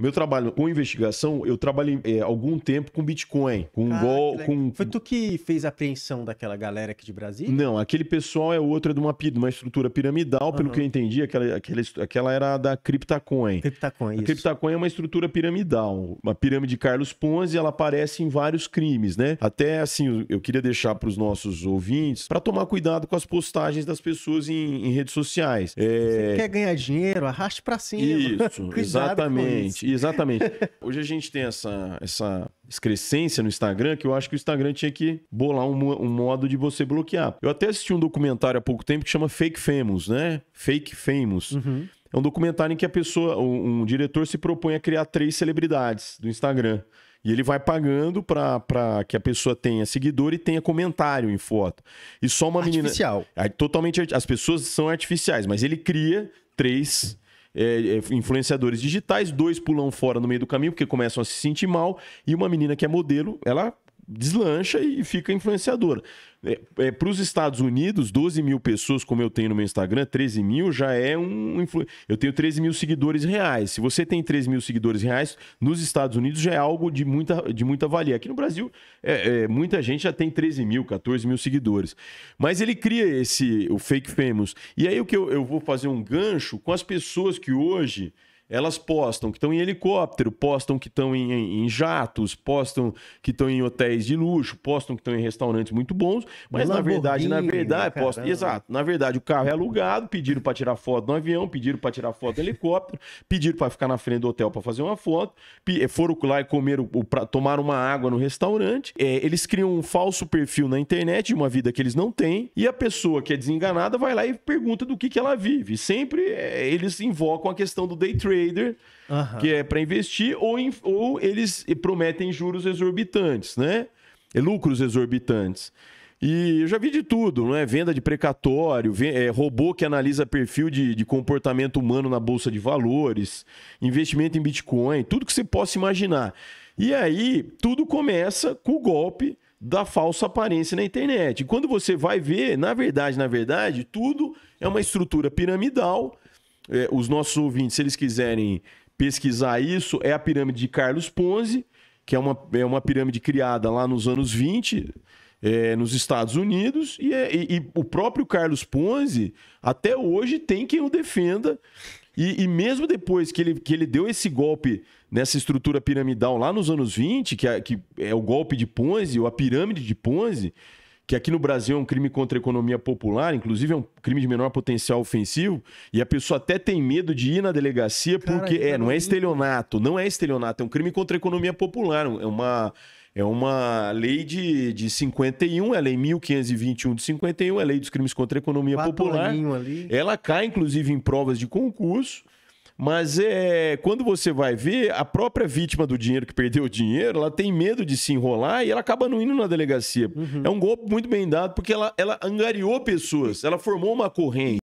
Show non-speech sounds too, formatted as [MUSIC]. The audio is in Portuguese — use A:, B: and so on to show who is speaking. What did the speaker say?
A: Meu trabalho com investigação, eu trabalhei é, algum tempo com Bitcoin, com ah, gol, com... Foi tu que fez a apreensão daquela galera aqui de Brasília? Não, aquele pessoal é outro é de uma, de uma estrutura piramidal, uhum. pelo que eu entendi, aquela, aquela, aquela era da CryptaCoin. CryptaCoin, isso. A CryptaCoin é uma estrutura piramidal. Uma pirâmide Carlos Ponzi, ela aparece em vários crimes, né? Até, assim, eu queria deixar para os nossos ouvintes para tomar cuidado com as postagens das pessoas em, em redes sociais. É... Você quer ganhar dinheiro? Arraste para cima. Isso, [LAUGHS] exatamente. Exatamente. Hoje a gente tem essa, essa excrescência no Instagram que eu acho que o Instagram tinha que bolar um, um modo de você bloquear. Eu até assisti um documentário há pouco tempo que chama Fake Famous, né? Fake Famous. Uhum. É um documentário em que a pessoa, um, um diretor se propõe a criar três celebridades do Instagram. E ele vai pagando para que a pessoa tenha seguidor e tenha comentário em foto. E só uma artificial. menina. Artificial. É totalmente. As pessoas são artificiais, mas ele cria três é, é, influenciadores digitais, dois pulam fora no meio do caminho porque começam a se sentir mal, e uma menina que é modelo, ela deslancha e fica influenciadora. É, é Para os Estados Unidos, 12 mil pessoas, como eu tenho no meu Instagram, 13 mil já é um. Influ... Eu tenho 13 mil seguidores reais. Se você tem 13 mil seguidores reais, nos Estados Unidos já é algo de muita, de muita valia. Aqui no Brasil, é, é, muita gente já tem 13 mil, 14 mil seguidores. Mas ele cria esse, o Fake Famous. E aí o que eu, eu vou fazer um gancho com as pessoas que hoje elas postam que estão em helicóptero, postam que estão em, em, em, jatos, postam que estão em hotéis de luxo, postam que estão em restaurantes muito bons, mas na verdade, na verdade, né, postam, exato, na verdade o carro é alugado, pediram para tirar foto no avião, pediram para tirar foto no helicóptero, pediram para ficar na frente do hotel para fazer uma foto, eh, foram lá e comeram, tomaram uma água no restaurante, é, eles criam um falso perfil na internet de uma vida que eles não têm e a pessoa que é desenganada vai lá e pergunta do que, que ela vive. Sempre é, eles invocam a questão do day trade trader, que é para investir, ou, em, ou eles prometem juros exorbitantes, né? É lucros exorbitantes. E eu já vi de tudo, não é? Venda de precatório, é, robô que analisa perfil de, de, comportamento humano na bolsa de valores, investimento em Bitcoin, tudo que você possa imaginar. E aí, tudo começa com o golpe da falsa aparência na internet. quando você vai ver, na verdade, na verdade, tudo é uma estrutura piramidal é, os nossos ouvintes, se eles quiserem pesquisar isso, é a pirâmide de Carlos Ponzi, que é uma, é uma pirâmide criada lá nos anos 20. É, nos Estados Unidos e, é, e, e, o próprio Carlos Ponzi até hoje tem quem o defenda e, e, mesmo depois que ele, que ele deu esse golpe nessa estrutura piramidal lá nos anos 20, que é, que é o golpe de Ponzi ou a pirâmide de Ponzi, que aqui no Brasil é um crime contra a economia popular, inclusive é um crime de menor potencial ofensivo, e a pessoa até tem medo de ir na delegacia Cara, porque é, não é estelionato, não é estelionato, é um crime contra a economia popular, é uma é uma lei de, de 51, é a lei 1521 de 51, é a lei dos crimes contra a economia popular. Ali. Ela cai inclusive em provas de concurso. Mas é, quando você vai ver, a própria vítima do dinheiro que perdeu o dinheiro, ela tem medo de se enrolar e ela acaba não indo na delegacia. Uhum. É um golpe muito bem dado porque ela, ela angariou pessoas, ela formou uma corrente.